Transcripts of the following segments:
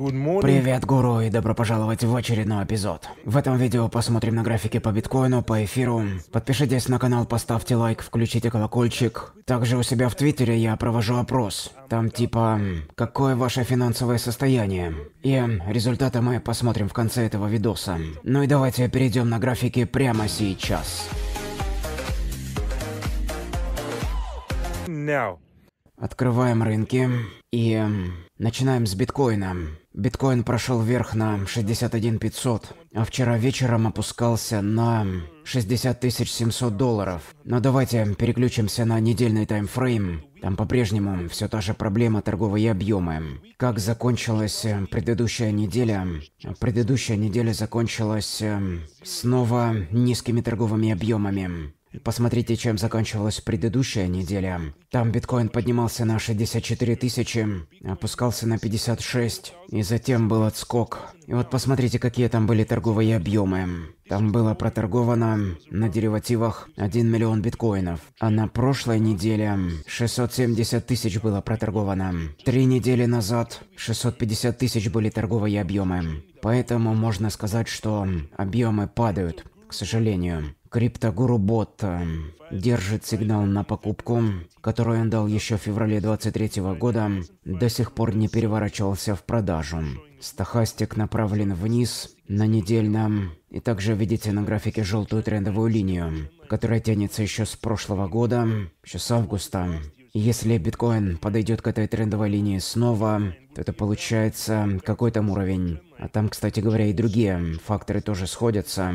Привет, гуру, и добро пожаловать в очередной эпизод. В этом видео посмотрим на графики по биткоину, по эфиру. Подпишитесь на канал, поставьте лайк, включите колокольчик. Также у себя в Твиттере я провожу опрос. Там типа, какое ваше финансовое состояние? И результаты мы посмотрим в конце этого видоса. Ну и давайте перейдем на графики прямо сейчас. Now. Открываем рынки и начинаем с биткоина. Биткоин прошел вверх на 61 500, а вчера вечером опускался на 60 700 долларов. Но давайте переключимся на недельный таймфрейм. Там по-прежнему все та же проблема торговые объемы. Как закончилась э, предыдущая неделя? Предыдущая неделя закончилась э, снова низкими торговыми объемами. Посмотрите, чем закончилась предыдущая неделя. Там биткоин поднимался на 64 тысячи, опускался на 56, и затем был отскок. И вот посмотрите, какие там были торговые объемы. Там было проторговано на деривативах 1 миллион биткоинов, а на прошлой неделе 670 тысяч было проторговано. Три недели назад 650 тысяч были торговые объемы. Поэтому можно сказать, что объемы падают, к сожалению. Криптогуру Бот э, держит сигнал на покупку, которую он дал еще в феврале 23 года, до сих пор не переворачивался в продажу. Стохастик направлен вниз на недельном, и также видите на графике желтую трендовую линию, которая тянется еще с прошлого года, еще с августа. Если биткоин подойдет к этой трендовой линии снова, это получается какой там уровень. А там, кстати говоря, и другие факторы тоже сходятся.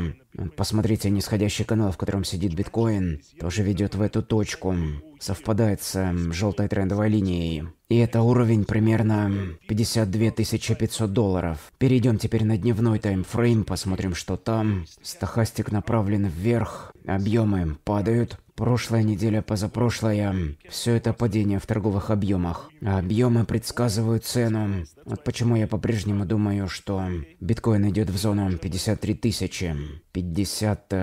Посмотрите, нисходящий канал, в котором сидит биткоин, тоже ведет в эту точку. Совпадает с желтой трендовой линией. И это уровень примерно 52 500 долларов. Перейдем теперь на дневной таймфрейм, посмотрим, что там. Стохастик направлен вверх, объемы падают. Прошлая неделя, позапрошлая, все это падение в торговых объемах. А объемы предсказывают цену. Вот почему я по-прежнему думаю, что биткоин идет в зону 53 тысячи. 50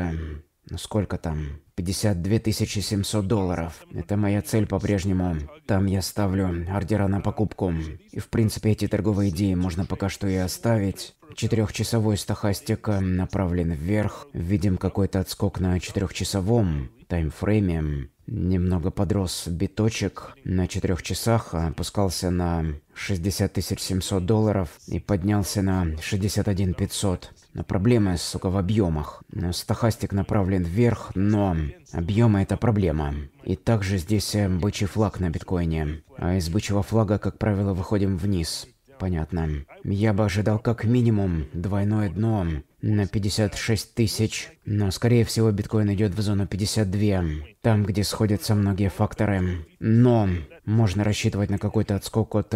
ну сколько там, 52 700 долларов. Это моя цель по-прежнему. Там я ставлю ордера на покупку. И в принципе эти торговые идеи можно пока что и оставить. Четырехчасовой стахастик э, направлен вверх. Видим какой-то отскок на четырехчасовом таймфрейме. Немного подрос биточек на четырех часах, опускался на 60 700 долларов и поднялся на 61 500. Но проблема, сука, в объемах. Ну, Стохастик направлен вверх, но объемы это проблема. И также здесь э, бычий флаг на биткоине. А из бычьего флага, как правило, выходим вниз. Понятно. Я бы ожидал как минимум двойное дно на 56 тысяч, но скорее всего биткоин идет в зону 52, там где сходятся многие факторы. Но можно рассчитывать на какой-то отскок от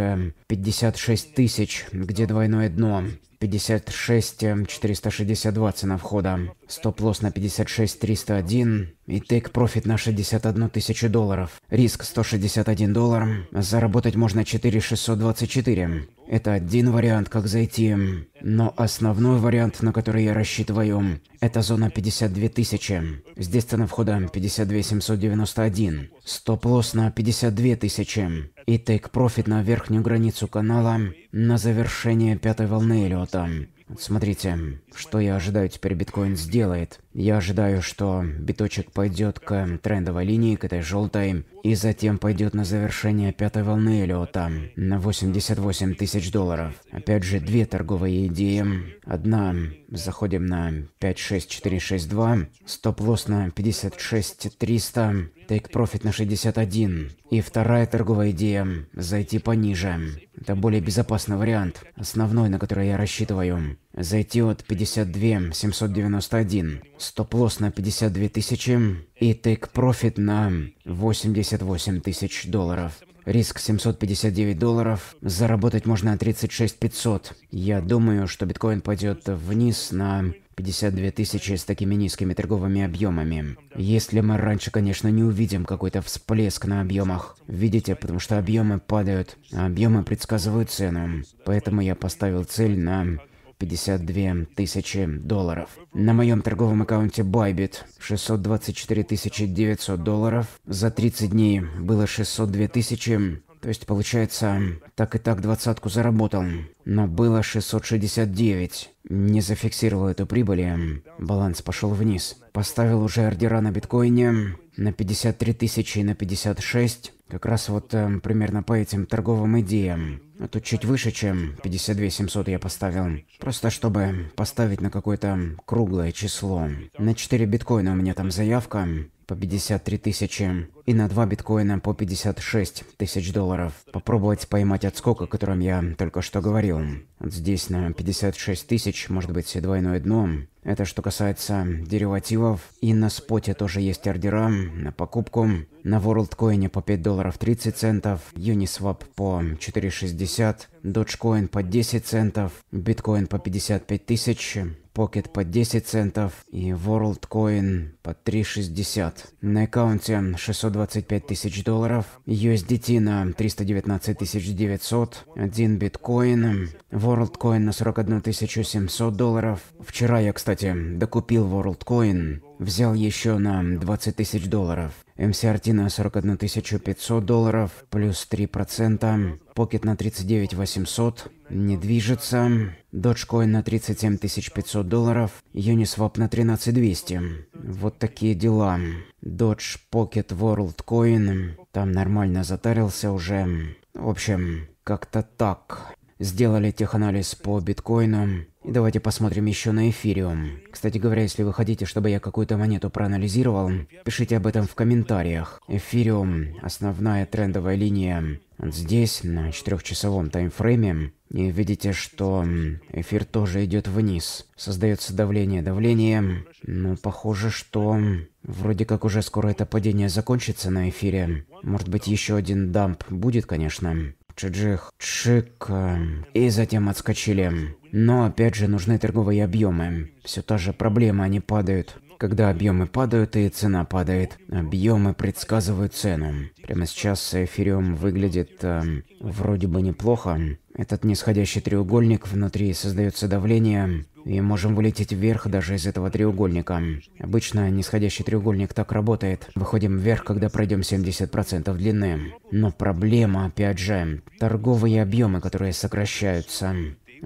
56 э, тысяч, где двойное дно. 56 462 э, цена входа, стоп-лосс на 56 301 и тейк-профит на 61 тысячу долларов. Риск 161 доллар, заработать можно 4 624. Это один вариант, как зайти. Но основной вариант, на который я рассчитываю, это зона 52 тысячи. Здесь цена входа 52 791. Стоп-лосс на 52 тысячи. И тейк-профит на верхнюю границу канала на завершение пятой волны лёта. Смотрите, что я ожидаю теперь биткоин сделает. Я ожидаю, что биточек пойдет к трендовой линии, к этой желтой, и затем пойдет на завершение пятой волны Эллиота на 88 тысяч долларов. Опять же, две торговые идеи. Одна, заходим на 56462, стоп-лосс на 56300, тейк профит на 61. И вторая торговая идея – зайти пониже. Это более безопасный вариант, основной, на который я рассчитываю. Зайти от 52 791, стоп-лосс на 52 тысячи и тейк-профит на 88 тысяч долларов. Риск 759 долларов, заработать можно 36 500. Я думаю, что биткоин пойдет вниз на 52 тысячи с такими низкими торговыми объемами. Если мы раньше, конечно, не увидим какой-то всплеск на объемах. Видите, потому что объемы падают, а объемы предсказывают цену. Поэтому я поставил цель на 52 тысячи долларов. На моем торговом аккаунте Bybit 624 900 долларов. За 30 дней было 602 тысячи. То есть, получается, так и так двадцатку заработал. Но было 669. Не зафиксировал эту прибыль. Баланс пошел вниз. Поставил уже ордера на биткоине на 53 тысячи и на 56. Как раз вот э, примерно по этим торговым идеям. А тут чуть выше, чем 52 700 я поставил. Просто чтобы поставить на какое-то круглое число. На 4 биткоина у меня там заявка по 53 тысячи и на 2 биткоина по 56 тысяч долларов. Попробовать поймать отскок, о котором я только что говорил. Вот здесь на 56 тысяч, может быть, двойное дно. Это что касается деривативов. И на споте тоже есть ордера на покупку. На WorldCoin по 5 долларов 30 центов, Uniswap по 4,60, Dogecoin по 10 центов, Bitcoin по 55 тысяч, Pocket по 10 центов и WorldCoin по 3,60. На аккаунте 625 тысяч долларов, USDT на 319 тысяч 900, 1 биткоин, WorldCoin на 41 700 долларов. Вчера я, кстати, докупил WorldCoin, взял еще на 20 тысяч долларов. MCRT на 41 500 долларов, плюс 3%, Pocket на 39 800, не движется, Dogecoin на 37 500 долларов, Uniswap на 13 200. Вот такие дела. Dodge Pocket World Coin, там нормально затарился уже. В общем, как-то так. Сделали теханализ по биткоину, давайте посмотрим еще на эфириум. Кстати говоря, если вы хотите, чтобы я какую-то монету проанализировал, пишите об этом в комментариях. Эфириум – основная трендовая линия. Вот здесь, на четырехчасовом часовом таймфрейме, и видите, что эфир тоже идет вниз. Создается давление, давление. Ну, похоже, что вроде как уже скоро это падение закончится на эфире. Может быть, еще один дамп будет, конечно чиджих, чик, э, и затем отскочили. Но опять же нужны торговые объемы. Все та же проблема, они падают. Когда объемы падают и цена падает, объемы предсказывают цену. Прямо сейчас эфириум выглядит э, вроде бы неплохо. Этот нисходящий треугольник внутри создается давление, и можем вылететь вверх даже из этого треугольника. Обычно нисходящий треугольник так работает. Выходим вверх, когда пройдем 70% длины. Но проблема, опять же, торговые объемы, которые сокращаются.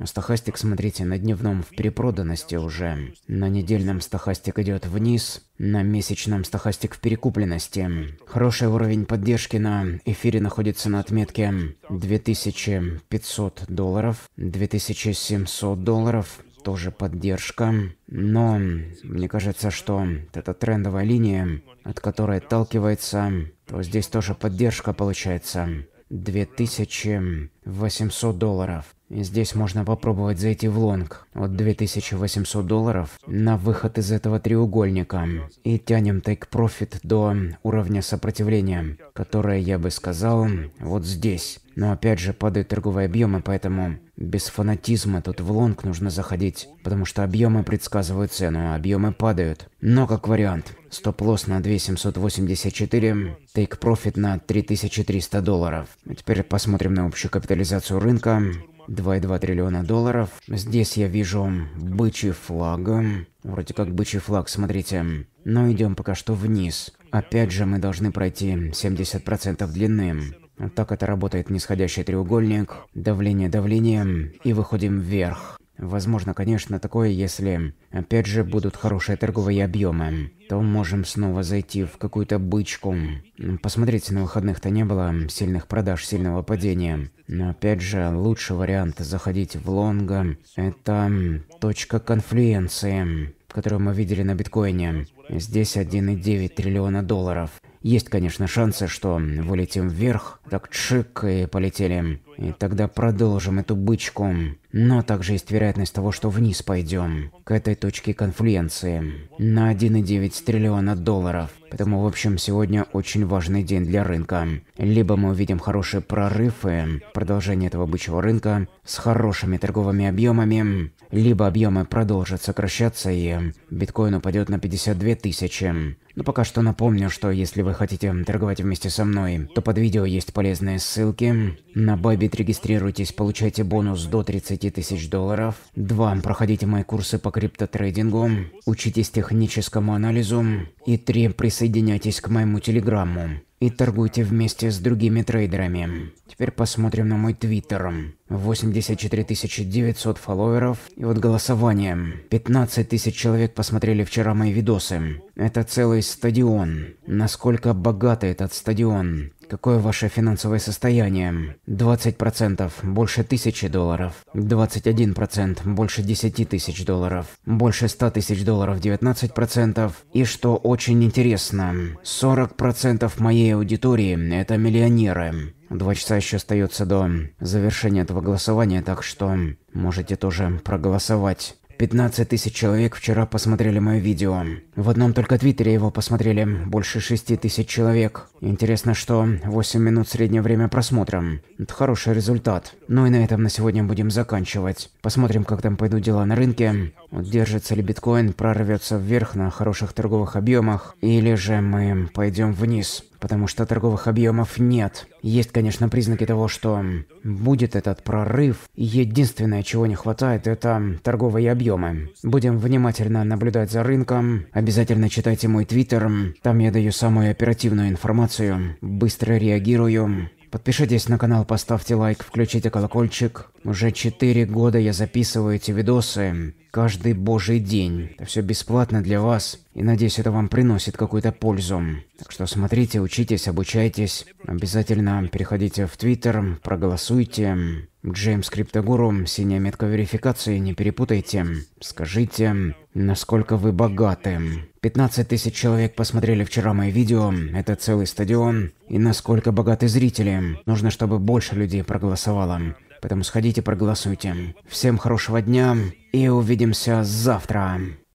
Стохастик, смотрите, на дневном в перепроданности уже. На недельном стохастик идет вниз, на месячном стохастик в перекупленности. Хороший уровень поддержки на эфире находится на отметке 2500 долларов, 2700 долларов, тоже поддержка. Но мне кажется, что эта трендовая линия, от которой отталкивается, то здесь тоже поддержка получается. 2800 долларов. И здесь можно попробовать зайти в лонг от 2800 долларов на выход из этого треугольника. И тянем take profit до уровня сопротивления, которое я бы сказал вот здесь. Но опять же падают торговые объемы, поэтому без фанатизма тут в лонг нужно заходить, потому что объемы предсказывают цену, а объемы падают. Но как вариант, стоп-лосс на 2784, тейк-профит на 3300 долларов. А теперь посмотрим на общую капитализацию рынка. 2,2 триллиона долларов. Здесь я вижу бычий флаг. Вроде как бычий флаг, смотрите. Но идем пока что вниз. Опять же, мы должны пройти 70% длины. Так это работает нисходящий треугольник, давление, давлением и выходим вверх. Возможно, конечно, такое, если, опять же, будут хорошие торговые объемы, то можем снова зайти в какую-то бычку. Посмотрите, на выходных-то не было сильных продаж, сильного падения. Но опять же, лучший вариант заходить в лонга – это точка конфлюенции которую мы видели на биткоине. Здесь 1,9 триллиона долларов. Есть, конечно, шансы, что вылетим вверх, так чик и полетели. И тогда продолжим эту бычку. Но также есть вероятность того, что вниз пойдем, к этой точке конфлюенции, на 1,9 триллиона долларов. Поэтому, в общем, сегодня очень важный день для рынка. Либо мы увидим хорошие прорывы, продолжение этого бычьего рынка с хорошими торговыми объемами, либо объемы продолжат сокращаться и биткоин упадет на 52 тысячи. Но пока что напомню, что если вы хотите торговать вместе со мной, то под видео есть полезные ссылки. На Бабит регистрируйтесь, получайте бонус до 30 тысяч долларов. Два, Проходите мои курсы по криптотрейдингу, учитесь техническому анализу. И три, Присоединяйтесь к моему телеграмму и торгуйте вместе с другими трейдерами. Теперь посмотрим на мой твиттер. 84 900 фолловеров. И вот голосование. 15 тысяч человек посмотрели вчера мои видосы. Это целый стадион. Насколько богатый этот стадион. Какое ваше финансовое состояние? 20%, больше 1000 долларов. 21%, больше 10 тысяч долларов. Больше 100 тысяч долларов 19%. И что очень интересно, 40% моей аудитории – это миллионеры. Два часа еще остается до завершения этого голосования, так что можете тоже проголосовать. 15 тысяч человек вчера посмотрели мое видео. В одном только твиттере его посмотрели больше 6 тысяч человек. Интересно, что 8 минут среднее время просмотра. Это хороший результат. Ну и на этом на сегодня будем заканчивать. Посмотрим, как там пойдут дела на рынке. Держится ли биткоин, прорвется вверх на хороших торговых объемах, или же мы пойдем вниз, потому что торговых объемов нет. Есть, конечно, признаки того, что будет этот прорыв. Единственное, чего не хватает, это торговые объемы. Будем внимательно наблюдать за рынком. Обязательно читайте мой твиттер. Там я даю самую оперативную информацию. Быстро реагирую. Подпишитесь на канал, поставьте лайк, включите колокольчик. Уже 4 года я записываю эти видосы каждый божий день. Это все бесплатно для вас, и надеюсь, это вам приносит какую-то пользу. Так что смотрите, учитесь, обучайтесь. Обязательно переходите в Твиттер, проголосуйте. Джеймс Криптогуру, синяя метка верификации, не перепутайте. Скажите, насколько вы богаты. 15 тысяч человек посмотрели вчера мои видео, это целый стадион. И насколько богаты зрители, нужно, чтобы больше людей проголосовало. Поэтому сходите проголосуйте. Всем хорошего дня и увидимся завтра.